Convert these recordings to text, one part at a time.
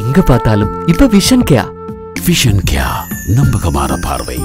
எங்க பார்த்தாலும் இப்ப விஷன் கியா விஷன் கியா நம்பகமான பார்வை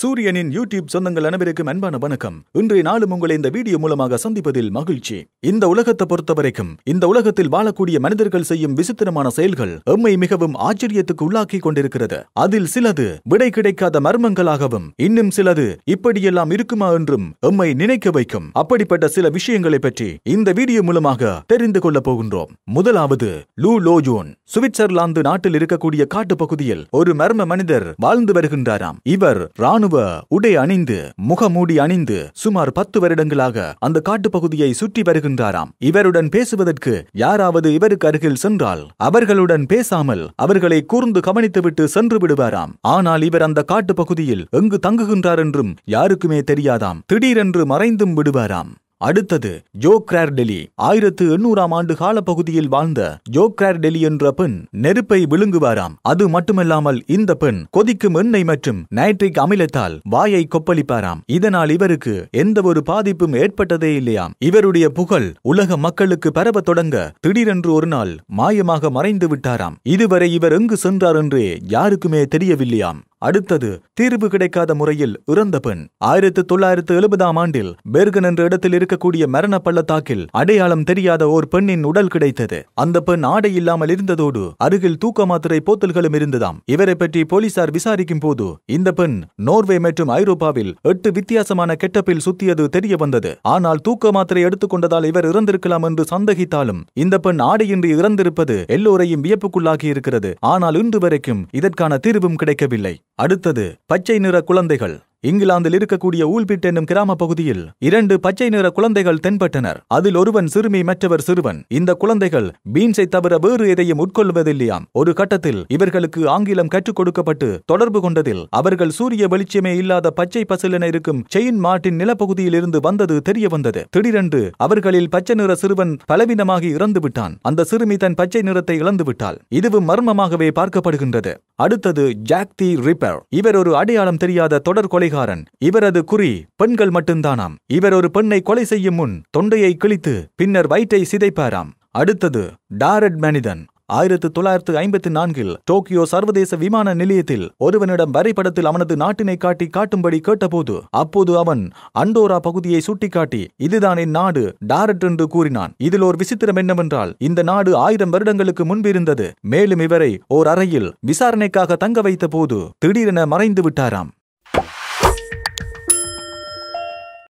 சூரியனின் யூடியூப் சொந்தங்கள் அனைவருக்கும் அன்பான வணக்கம் இன்றைய நாளும் உங்களை இந்த வீடியோ மூலமாக சந்திப்பதில் மகிழ்ச்சி இந்த உலகத்தை பொறுத்த வரைக்கும் இந்த உலகத்தில் வாழக்கூடிய மனிதர்கள் செய்யும் விசித்திரமான செயல்கள் எம்மை மிகவும் ஆச்சரியத்துக்கு உள்ளாக்கி கொண்டிருக்கிறது அதில் சிலது விடை கிடைக்காத மர்மங்களாகவும் இன்னும் சிலது இப்படியெல்லாம் இருக்குமா என்றும் எம்மை நினைக்க வைக்கும் அப்படிப்பட்ட சில விஷயங்களை பற்றி இந்த வீடியோ மூலமாக தெரிந்து கொள்ள போகின்றோம் முதலாவது லூ லோஜோன் சுவிட்சர்லாந்து நாட்டில் இருக்கக்கூடிய காட்டு பகுதியில் ஒரு மர்ம மனிதர் வாழ்ந்து வருகின்றாராம் இவர் ராணுவ உடை அணிந்து முகமூடி அணிந்து சுமார் பத்து வருடங்களாக அந்த காட்டு பகுதியை சுற்றி வருகின்ற கொண்டிருந்தாராம் இவருடன் பேசுவதற்கு யாராவது இவருக்கு அருகில் சென்றால் அவர்களுடன் பேசாமல் அவர்களை கூர்ந்து கவனித்துவிட்டு சென்று விடுவாராம் ஆனால் இவர் அந்த காட்டு பகுதியில் எங்கு தங்குகின்றார் என்றும் யாருக்குமே தெரியாதாம் திடீரென்று மறைந்தும் விடுவாராம் அடுத்தது ஜோக்ரார் டெலி ஆயிரத்து எண்ணூறாம் ஆண்டு கால பகுதியில் வாழ்ந்த ஜோக்ரார் டெலி என்ற பெண் நெருப்பை விழுங்குவாராம் அது மட்டுமல்லாமல் இந்த பெண் கொதிக்கும் எண்ணெய் மற்றும் நைட்ரிக் அமிலத்தால் வாயை கொப்பளிப்பாராம் இதனால் இவருக்கு எந்த ஒரு பாதிப்பும் ஏற்பட்டதே இல்லையாம் இவருடைய புகழ் உலக மக்களுக்கு பரவ தொடங்க திடீரென்று ஒரு நாள் மாயமாக மறைந்து விட்டாராம் இதுவரை இவர் எங்கு சென்றார் என்றே யாருக்குமே தெரியவில்லையாம் அடுத்தது தீர்வு கிடைக்காத முறையில் இறந்த பெண் ஆயிரத்து தொள்ளாயிரத்து எழுபதாம் ஆண்டில் பெர்கன் என்ற இடத்தில் இருக்கக்கூடிய மரண பள்ளத்தாக்கில் அடையாளம் தெரியாத ஓர் பெண்ணின் உடல் கிடைத்தது அந்த பெண் ஆடை இல்லாமல் இருந்ததோடு அருகில் தூக்க மாத்திரை போத்தல்களும் இருந்ததாம் இவரை பற்றி போலீசார் விசாரிக்கும் போது இந்த பெண் நோர்வே மற்றும் ஐரோப்பாவில் எட்டு வித்தியாசமான கெட்டப்பில் சுத்தியது தெரிய வந்தது ஆனால் தூக்க மாத்திரை எடுத்துக்கொண்டதால் இவர் இறந்திருக்கலாம் என்று சந்தேகித்தாலும் இந்த பெண் ஆடையின்றி இறந்திருப்பது எல்லோரையும் வியப்புக்குள்ளாகி இருக்கிறது ஆனால் இன்று வரைக்கும் இதற்கான தீர்வும் கிடைக்கவில்லை அடுத்தது பச்சை நிற குழந்தைகள் இங்கிலாந்தில் இருக்கக்கூடிய ஊல்பிட் என்னும் கிராம பகுதியில் இரண்டு பச்சை நிற குழந்தைகள் தென்பட்டனர் அதில் ஒருவன் சிறுமி மற்றவர் சிறுவன் இந்த குழந்தைகள் பீன்ஸை தவிர வேறு எதையும் உட்கொள்வதில்லையாம் ஒரு கட்டத்தில் இவர்களுக்கு ஆங்கிலம் கற்றுக் கொடுக்கப்பட்டு தொடர்பு கொண்டதில் அவர்கள் சூரிய வெளிச்சமே இல்லாத பச்சை பசிலென இருக்கும் செயின் மாட்டின் நிலப்பகுதியில் இருந்து வந்தது தெரிய வந்தது திடீரென்று அவர்களில் பச்சை நிற சிறுவன் பலவீனமாகி இறந்து விட்டான் அந்த சிறுமி தன் பச்சை நிறத்தை இழந்து விட்டாள் இதுவும் மர்மமாகவே பார்க்கப்படுகின்றது அடுத்தது ஜாக் தி ரிப்பர் இவர் ஒரு அடையாளம் தெரியாத தொடர் கொலைகாரன் இவரது குறி பெண்கள் மட்டும்தானாம் இவர் ஒரு பெண்ணை கொலை செய்யும் முன் தொண்டையை கிழித்து பின்னர் வயிற்றை சிதைப்பாராம் அடுத்தது டாரட் மனிதன் ஆயிரத்து தொள்ளாயிரத்து ஐம்பத்தி நான்கில் டோக்கியோ சர்வதேச விமான நிலையத்தில் ஒருவனிடம் வரைபடத்தில் அவனது நாட்டினை காட்டி காட்டும்படி கேட்டபோது அப்போது அவன் அண்டோரா பகுதியை சுட்டிக்காட்டி இதுதான் என் நாடு டாரட் என்று கூறினான் இதில் ஒரு விசித்திரம் என்னவென்றால் இந்த நாடு ஆயிரம் வருடங்களுக்கு முன்பிருந்தது மேலும் இவரை ஓர் அறையில் விசாரணைக்காக தங்க வைத்த போது திடீரென மறைந்து விட்டாராம்